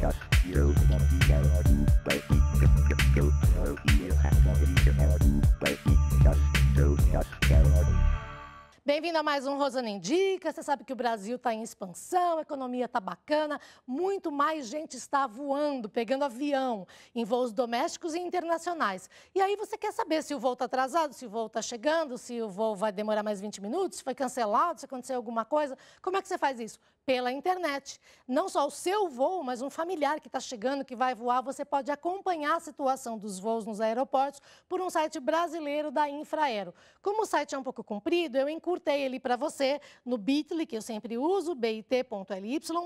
Just you you, you, you, you, you, you, you, you, you, you, you, you, you, you, you, you, you, Bem-vindo a mais um Rosana Indica. Você sabe que o Brasil está em expansão, a economia está bacana, muito mais gente está voando, pegando avião em voos domésticos e internacionais. E aí você quer saber se o voo está atrasado, se o voo está chegando, se o voo vai demorar mais 20 minutos, se foi cancelado, se aconteceu alguma coisa. Como é que você faz isso? pela internet. Não só o seu voo, mas um familiar que está chegando, que vai voar, você pode acompanhar a situação dos voos nos aeroportos por um site brasileiro da Infraero. Como o site é um pouco comprido, eu encurto curtei ele para você no bit.ly, que eu sempre uso, bit.ly,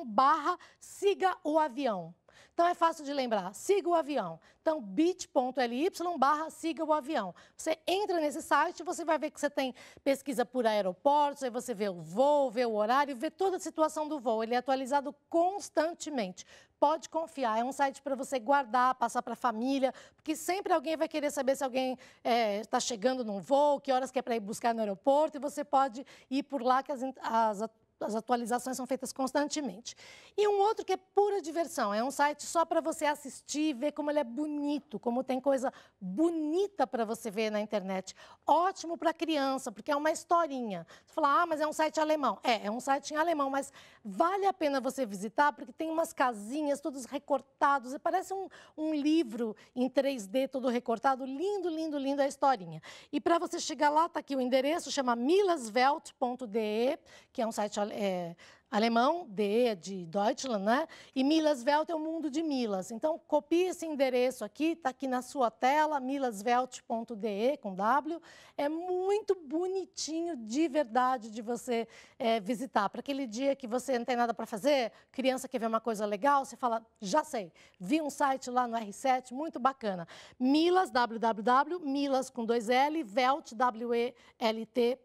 barra siga o avião. Então é fácil de lembrar, siga o avião. Então, bit.ly barra siga o avião. Você entra nesse site, você vai ver que você tem pesquisa por aeroportos, aí você vê o voo, vê o horário, vê toda a situação do voo. Ele é atualizado constantemente pode confiar. É um site para você guardar, passar para a família, porque sempre alguém vai querer saber se alguém está é, tá chegando num voo, que horas que é para ir buscar no aeroporto, e você pode ir por lá que as, as as atualizações são feitas constantemente. E um outro que é pura diversão, é um site só para você assistir, e ver como ele é bonito, como tem coisa bonita para você ver na internet. Ótimo para criança, porque é uma historinha. Você fala, ah, mas é um site alemão. É, é um site em alemão, mas vale a pena você visitar, porque tem umas casinhas, todos recortados, e parece um, um livro em 3D, todo recortado. Lindo, lindo, lindo a historinha. E para você chegar lá, está aqui o endereço, chama milasvelt.de, que é um site alemão é, alemão, de, de Deutschland, né? E Milasvelt é o mundo de Milas. Então, copie esse endereço aqui, está aqui na sua tela, milasvelt.de, com W. É muito bonitinho, de verdade, de você é, visitar. Para aquele dia que você não tem nada para fazer, criança quer ver uma coisa legal, você fala, já sei, vi um site lá no R7, muito bacana. Milas, www, milas com dois L, velt, W-E-L-T.de,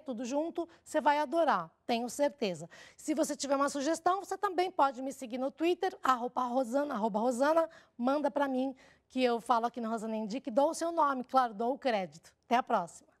tudo junto, você vai adorar tenho certeza. Se você tiver uma sugestão, você também pode me seguir no Twitter, arroba Rosana, arroba Rosana, manda para mim que eu falo aqui na Rosana Indique, dou o seu nome, claro, dou o crédito. Até a próxima.